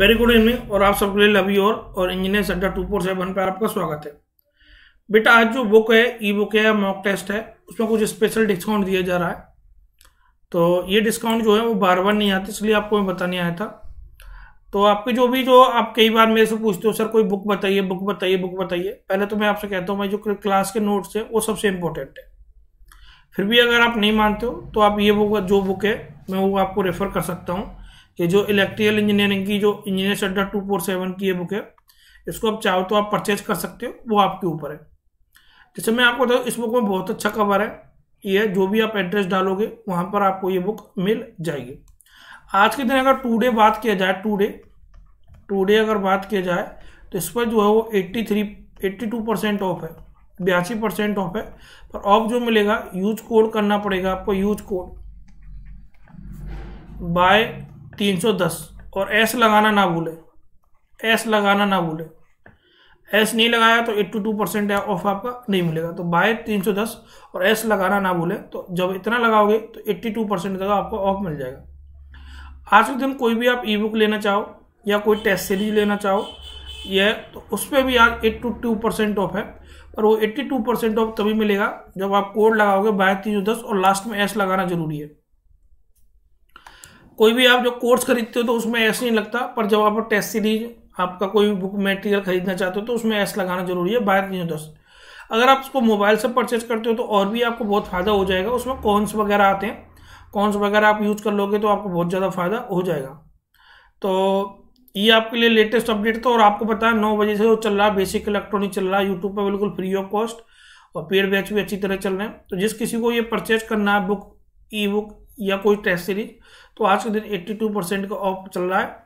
very good evening और आप सबके लिए लवी और और engineer centre two four seven पर आपका स्वागत है बेटा आज जो बुक है ई बुक है मॉक टेस्ट है उसमें कुछ स्पेशल डिस्काउंट दिया जा रहा है तो ये डिस्काउंट जो है वो बार बार नहीं आते इसलिए आपको मैं बताने आया था तो आपके जो भी जो आप कई बार मेरे से पूछते हो सर कोई बुक बताइए बुक बताइए बुक बताइए पहले तो मैं आपसे कहता हूँ मैं जो क्लास के नोट्स हैं वो सबसे इम्पोर्टेंट है फिर भी अगर आप नहीं मानते हो तो आप ये बुक जो बुक है मैं वो आपको रेफ़र कर सकता हूँ ये जो इलेक्ट्रिकल इंजीनियरिंग की जो इंजीनियर स्टडर टू फोर सेवन की ये बुक है इसको आप चाहो तो आप परचेज कर सकते हो वो आपके ऊपर है जैसे मैं आपको बताऊँ इस बुक में बहुत अच्छा कवर है ये जो भी आप एड्रेस डालोगे वहाँ पर आपको ये बुक मिल जाएगी आज के दिन अगर टू डे बात किया जाए टू डे टू डे अगर बात किया जाए तो इस पर जो है वो eighty three eighty two percent off है बयासी परसेंट ऑफ है पर ऑफ जो मिलेगा यूज कोड करना पड़ेगा आपको यूज कोड बाय तीन सौ दस और एस लगाना ना भूले एस लगाना ना भूले एस नहीं लगाया तो एट्टी टू परसेंट ऑफ आपका नहीं मिलेगा तो बाय तीन सौ दस और एस लगाना ना भूले तो जब इतना लगाओगे तो एट्टी टू परसेंट का आपको ऑफ मिल जाएगा आज के दिन कोई भी आप ई बुक लेना चाहो या कोई टेस्ट सीरीज लेना चाहो यह तो उस पर भी आज एट्टी टू परसेंट ऑफ है पर वो एट्टी टू परसेंट ऑफ तभी मिलेगा जब आप कोड लगाओगे बाय तीन सौ दस और लास्ट में एस लगाना जरूरी है कोई भी आप जो कोर्स खरीदते हो तो उसमें एस नहीं लगता पर जब आप टेस्ट सीरीज आपका कोई भी बुक मेटेरियल खरीदना चाहते हो तो उसमें एस लगाना जरूरी है बाहर नहीं दस तो अगर आप उसको मोबाइल से परचेज करते हो तो और भी आपको बहुत फ़ायदा हो जाएगा उसमें कॉन्स वगैरह आते हैं कॉन्स वगैरह आप यूज़ कर लोगे तो आपको बहुत ज़्यादा फ़ायदा हो जाएगा तो ये आपके लिए लेटेस्ट अपडेट था और आपको पता है नौ बजे से वो चल रहा है बेसिक इलेक्ट्रॉनिक चल रहा है यूट्यूब पर बिल्कुल फ्री ऑफ कॉस्ट और पेड बैच भी अच्छी तरह चल रहे हैं तो जिस किसी को ये परचेज करना है बुक ई बुक या कोई टेस्ट सीरीज तो आज के दिन 82 परसेंट का ऑफ चल रहा है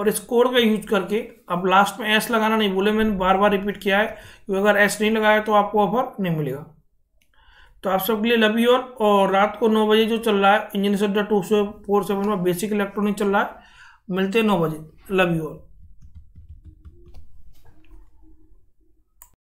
और इस कोड का यूज करके अब लास्ट में एस लगाना नहीं बोले मैंने बार बार रिपीट किया है क्योंकि अगर एस नहीं लगाया तो आपको ऑफर नहीं मिलेगा तो आप सबके लिए लव और, और रात को नौ बजे जो चल रहा है इंजन सेंटर टू से फोर सेवन में बेसिक इलेक्ट्रॉनिक चल रहा है मिलते हैं नौ बजे लव और